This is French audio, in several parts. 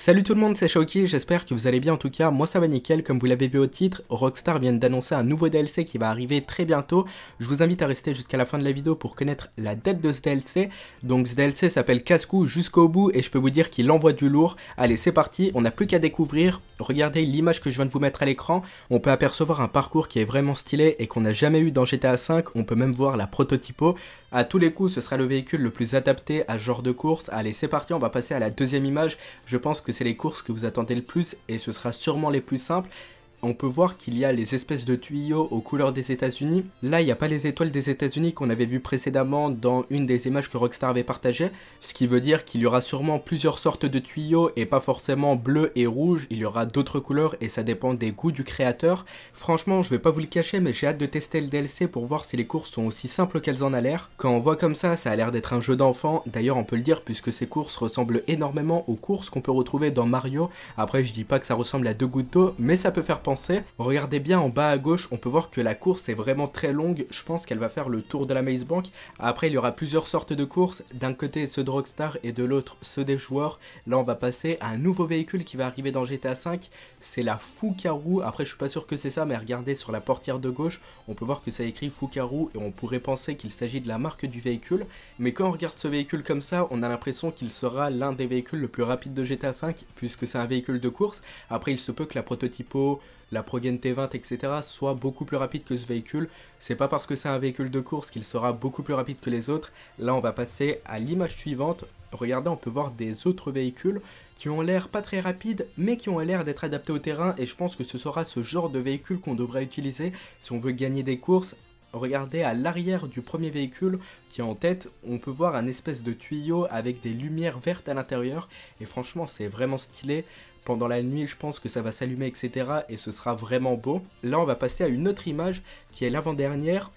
Salut tout le monde, c'est Shoki, j'espère que vous allez bien en tout cas, moi ça va nickel, comme vous l'avez vu au titre, Rockstar vient d'annoncer un nouveau DLC qui va arriver très bientôt, je vous invite à rester jusqu'à la fin de la vidéo pour connaître la date de ce DLC, donc ce DLC s'appelle Cascou jusqu'au bout et je peux vous dire qu'il envoie du lourd, allez c'est parti, on n'a plus qu'à découvrir, regardez l'image que je viens de vous mettre à l'écran, on peut apercevoir un parcours qui est vraiment stylé et qu'on n'a jamais eu dans GTA V, on peut même voir la prototypo, à tous les coups ce sera le véhicule le plus adapté à ce genre de course, allez c'est parti, on va passer à la deuxième image, je pense que que c'est les courses que vous attendez le plus et ce sera sûrement les plus simples on peut voir qu'il y a les espèces de tuyaux aux couleurs des États-Unis. Là, il n'y a pas les étoiles des États-Unis qu'on avait vu précédemment dans une des images que Rockstar avait partagées, ce qui veut dire qu'il y aura sûrement plusieurs sortes de tuyaux et pas forcément bleu et rouge, il y aura d'autres couleurs et ça dépend des goûts du créateur. Franchement, je vais pas vous le cacher, mais j'ai hâte de tester le DLC pour voir si les courses sont aussi simples qu'elles en a l'air. Quand on voit comme ça, ça a l'air d'être un jeu d'enfant. D'ailleurs, on peut le dire puisque ces courses ressemblent énormément aux courses qu'on peut retrouver dans Mario. Après, je dis pas que ça ressemble à deux gouttes d'eau, mais ça peut faire Regardez bien en bas à gauche, on peut voir que la course est vraiment très longue. Je pense qu'elle va faire le tour de la Maze Bank. Après, il y aura plusieurs sortes de courses. D'un côté, ceux de Rockstar et de l'autre, ceux des joueurs. Là, on va passer à un nouveau véhicule qui va arriver dans GTA V. C'est la Fukaru. Après, je suis pas sûr que c'est ça, mais regardez sur la portière de gauche, on peut voir que ça écrit Fukaru et on pourrait penser qu'il s'agit de la marque du véhicule. Mais quand on regarde ce véhicule comme ça, on a l'impression qu'il sera l'un des véhicules le plus rapide de GTA V puisque c'est un véhicule de course. Après, il se peut que la prototypo la Progen T20, etc., soit beaucoup plus rapide que ce véhicule. C'est pas parce que c'est un véhicule de course qu'il sera beaucoup plus rapide que les autres. Là, on va passer à l'image suivante. Regardez, on peut voir des autres véhicules qui ont l'air pas très rapides, mais qui ont l'air d'être adaptés au terrain. Et je pense que ce sera ce genre de véhicule qu'on devrait utiliser si on veut gagner des courses Regardez à l'arrière du premier véhicule qui est en tête, on peut voir un espèce de tuyau avec des lumières vertes à l'intérieur et franchement c'est vraiment stylé. Pendant la nuit je pense que ça va s'allumer etc et ce sera vraiment beau. Là on va passer à une autre image qui est l'avant-dernière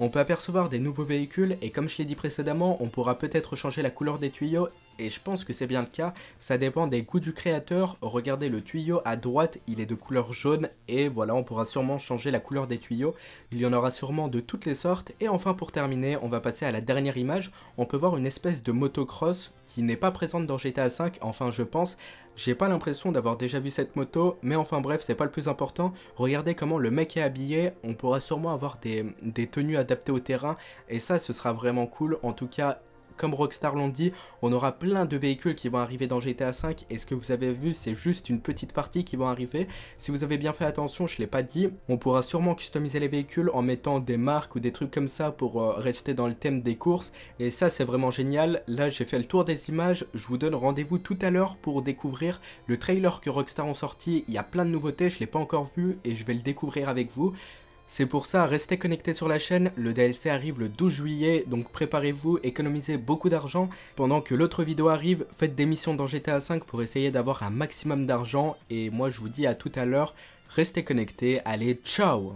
on peut apercevoir des nouveaux véhicules et comme je l'ai dit précédemment, on pourra peut-être changer la couleur des tuyaux et je pense que c'est bien le cas, ça dépend des goûts du créateur, regardez le tuyau à droite, il est de couleur jaune et voilà on pourra sûrement changer la couleur des tuyaux, il y en aura sûrement de toutes les sortes et enfin pour terminer on va passer à la dernière image, on peut voir une espèce de motocross qui n'est pas présente dans GTA V, enfin je pense, j'ai pas l'impression d'avoir déjà vu cette moto, mais enfin bref, c'est pas le plus important. Regardez comment le mec est habillé, on pourra sûrement avoir des, tenues adaptées au terrain, et ça, ce sera vraiment cool. En tout cas, comme Rockstar l'ont dit, on aura plein de véhicules qui vont arriver dans GTA V et ce que vous avez vu c'est juste une petite partie qui vont arriver. Si vous avez bien fait attention, je l'ai pas dit, on pourra sûrement customiser les véhicules en mettant des marques ou des trucs comme ça pour euh, rester dans le thème des courses et ça c'est vraiment génial. Là j'ai fait le tour des images, je vous donne rendez-vous tout à l'heure pour découvrir le trailer que Rockstar ont sorti, il y a plein de nouveautés, je l'ai pas encore vu et je vais le découvrir avec vous. C'est pour ça, restez connectés sur la chaîne, le DLC arrive le 12 juillet, donc préparez-vous, économisez beaucoup d'argent. Pendant que l'autre vidéo arrive, faites des missions dans GTA V pour essayer d'avoir un maximum d'argent, et moi je vous dis à tout à l'heure, restez connectés, allez ciao